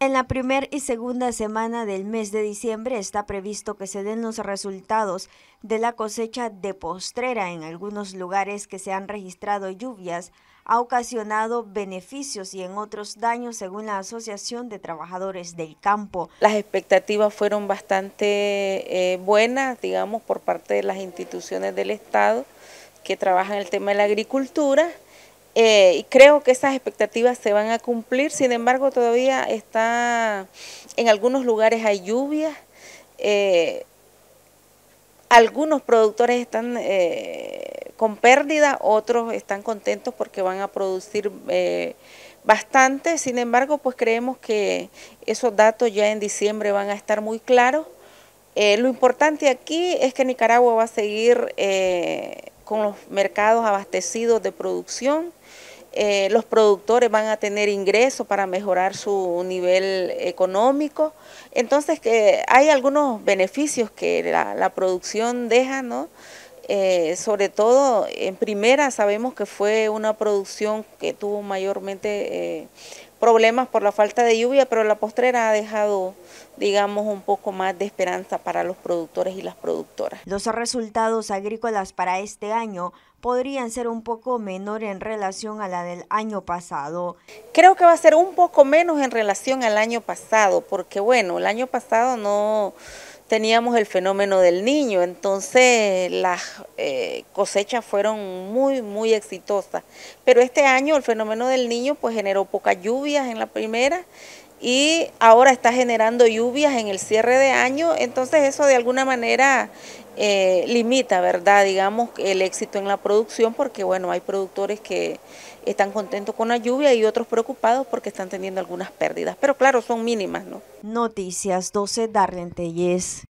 En la primera y segunda semana del mes de diciembre está previsto que se den los resultados de la cosecha de postrera en algunos lugares que se han registrado lluvias, ha ocasionado beneficios y en otros daños según la Asociación de Trabajadores del Campo. Las expectativas fueron bastante eh, buenas, digamos, por parte de las instituciones del Estado que trabajan el tema de la agricultura eh, y creo que esas expectativas se van a cumplir, sin embargo todavía está, en algunos lugares hay lluvias, eh, algunos productores están eh, con pérdida, otros están contentos porque van a producir bastante, sin embargo pues creemos que esos datos ya en diciembre van a estar muy claros. lo importante aquí es que Nicaragua va a seguir con los mercados abastecidos de producción, eh, los productores van a tener ingresos para mejorar su nivel económico. Entonces, que hay algunos beneficios que la, producción deja, ¿no? Eh, sobre todo, en primera sabemos que fue una producción que tuvo mayormente eh, problemas por la falta de lluvia, pero la postrera ha dejado, digamos, un poco más de esperanza para los productores y las productoras. Los resultados agrícolas para este año podrían ser un poco menor en relación a la del año pasado. Creo que va a ser un poco menos en relación al año pasado, porque bueno, el año pasado no teníamos el fenómeno del niño, entonces las eh, cosechas fueron muy, muy exitosas. Pero este año el fenómeno del niño pues generó pocas lluvias en la primera y ahora está generando lluvias en el cierre de año, entonces eso de alguna manera eh, limita, ¿verdad? Digamos, el éxito en la producción, porque bueno, hay productores que están contentos con la lluvia y otros preocupados porque están teniendo algunas pérdidas, pero claro, son mínimas, ¿no? Noticias 12 Darlentellez.